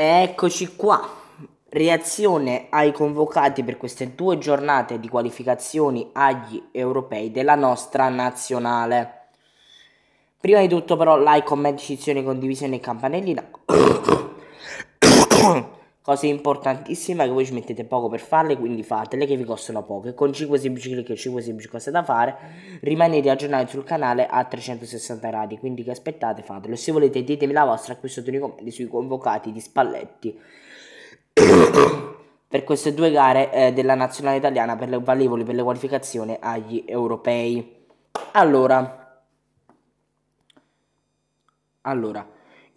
Eccoci qua. Reazione ai convocati per queste due giornate di qualificazioni agli europei della nostra nazionale. Prima di tutto però like, commenti, citazioni, condivisione e campanellina cose importantissime che voi ci mettete poco per farle, quindi fatele che vi costano poco. E con 5 semplici clic e 5 semplici cose da fare, rimanete aggiornati sul canale a 360 gradi, quindi che aspettate fatelo. Se volete ditemi la vostra qui sotto nei commenti sui convocati di Spalletti. per queste due gare eh, della nazionale italiana per le valevoli per le qualificazioni agli europei. Allora, allora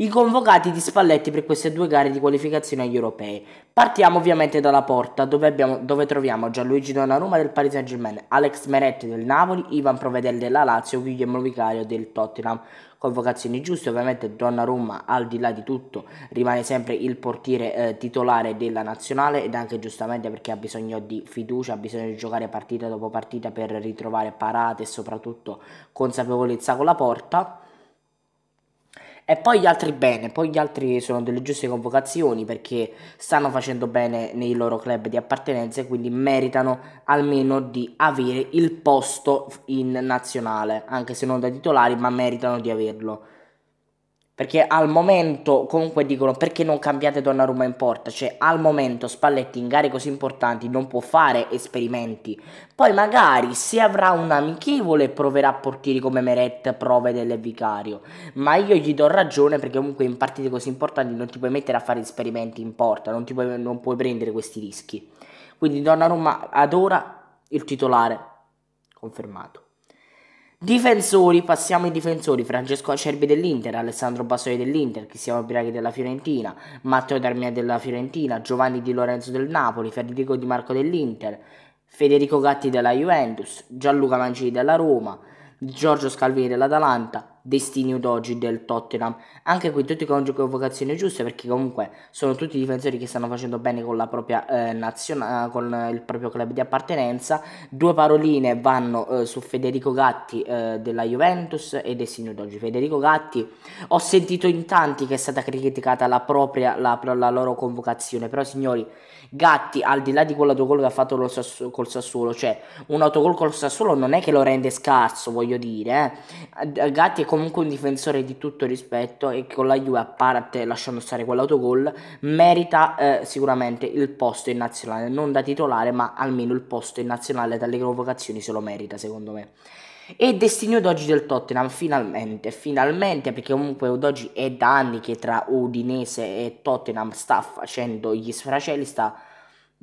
i convocati di Spalletti per queste due gare di qualificazione agli europei. Partiamo ovviamente dalla porta, dove, abbiamo, dove troviamo Gianluigi Donnarumma del Paris Saint Germain, Alex Meretti del Napoli, Ivan Provedel della Lazio, Guillermo Vicario del Tottenham. Convocazioni giuste, ovviamente Donnarumma al di là di tutto rimane sempre il portiere eh, titolare della nazionale ed anche giustamente perché ha bisogno di fiducia, ha bisogno di giocare partita dopo partita per ritrovare parate e soprattutto consapevolezza con la porta. E poi gli altri bene, poi gli altri sono delle giuste convocazioni perché stanno facendo bene nei loro club di appartenenza e quindi meritano almeno di avere il posto in nazionale, anche se non da titolari, ma meritano di averlo. Perché al momento comunque dicono perché non cambiate Donnarumma in porta? Cioè al momento Spalletti in gare così importanti non può fare esperimenti. Poi magari se avrà un amichevole proverà a portieri come Meret, prove del Vicario. Ma io gli do ragione perché comunque in partite così importanti non ti puoi mettere a fare esperimenti in porta, non, puoi, non puoi prendere questi rischi. Quindi Donnarumma ad ora il titolare confermato. Difensori, passiamo ai difensori, Francesco Acerbi dell'Inter, Alessandro Bassoli dell'Inter, Cristiano Biraghi della Fiorentina, Matteo Darmia della Fiorentina, Giovanni Di Lorenzo del Napoli, Federico Di Marco dell'Inter, Federico Gatti della Juventus, Gianluca Mancini della Roma, Giorgio Scalvini dell'Atalanta, destino d'oggi del Tottenham. Anche qui tutti con vocazioni giuste perché comunque sono tutti difensori che stanno facendo bene con la propria eh, nazionale, eh, con il proprio club di appartenenza. Due paroline vanno eh, su Federico Gatti eh, della Juventus e destino d'oggi. Federico Gatti, ho sentito in tanti che è stata criticata la propria, la, la loro convocazione, però signori, Gatti al di là di quell'autogol che ha fatto Sassu- col Sassuolo, cioè un autogol col Sassuolo non è che lo rende scarso, voglio dire, eh. Gatti è comunque un difensore di tutto rispetto e con la Juve a parte lasciando stare quell'autogol merita eh, sicuramente il posto in nazionale, non da titolare ma almeno il posto in nazionale dalle provocazioni se lo merita secondo me. E destino d'oggi del Tottenham, finalmente, finalmente, perché comunque d'oggi è da anni che tra Udinese e Tottenham sta facendo gli sfracelli, sta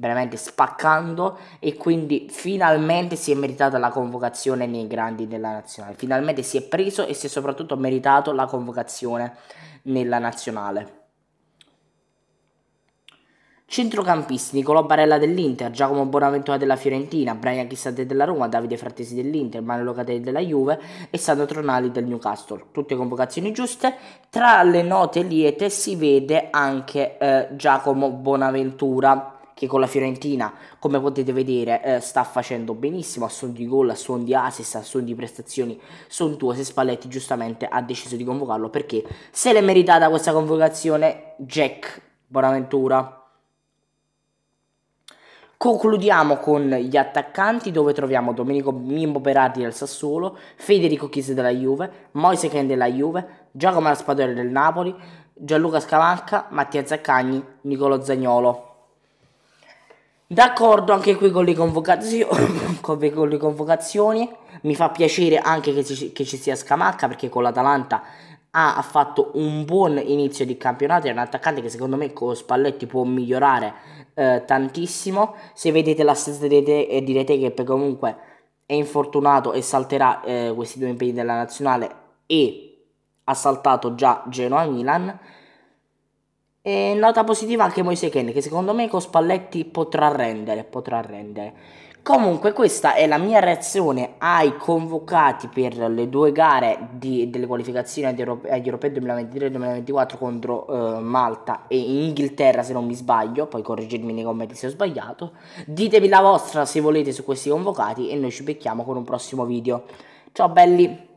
veramente spaccando e quindi finalmente si è meritata la convocazione nei grandi della nazionale. Finalmente si è preso e si è soprattutto meritato la convocazione nella nazionale. Centrocampisti Nicolò Barella dell'Inter, Giacomo Bonaventura della Fiorentina, Brian Chissate della Roma, Davide Frattesi dell'Inter, Manuel Locatelli della Juve e Sandro Tronali del Newcastle. Tutte convocazioni giuste. Tra le note liete si vede anche eh, Giacomo Bonaventura che con la Fiorentina, come potete vedere, eh, sta facendo benissimo a suon di gol, a suon di assist, a suon di prestazioni sontuose. Spalletti giustamente ha deciso di convocarlo perché se l'è meritata questa convocazione Jack Bonaventura. Concludiamo con gli attaccanti dove troviamo Domenico Mimbo Berardi del Sassuolo, Federico Chise della Juve, Moise Ken della Juve, Giacomo Raspadore del Napoli, Gianluca Scavanca, Mattia Zaccagni, Nicolo Zagnolo. D'accordo anche qui con le convocazioni, con le convocazioni. mi fa piacere anche che ci, che ci sia Scamacca perché con l'Atalanta ha, ha, fatto un buon inizio di campionato, è un attaccante che secondo me con Spalletti può migliorare eh, tantissimo, se vedete l'assenza stessa di Rete, eh, di Rete che comunque è infortunato e salterà eh, questi due impegni della nazionale e ha saltato già Genoa-Milan, e nota positiva anche Moise Ken, che secondo me con Spalletti potrà rendere, potrà rendere. Comunque questa è la mia reazione ai convocati per le due gare di, delle qualificazioni agli, europei 2023-2024 contro eh, Malta e Inghilterra se non mi sbaglio, poi correggermi nei commenti se ho sbagliato. Ditemi la vostra se volete su questi convocati e noi ci becchiamo con un prossimo video. Ciao belli!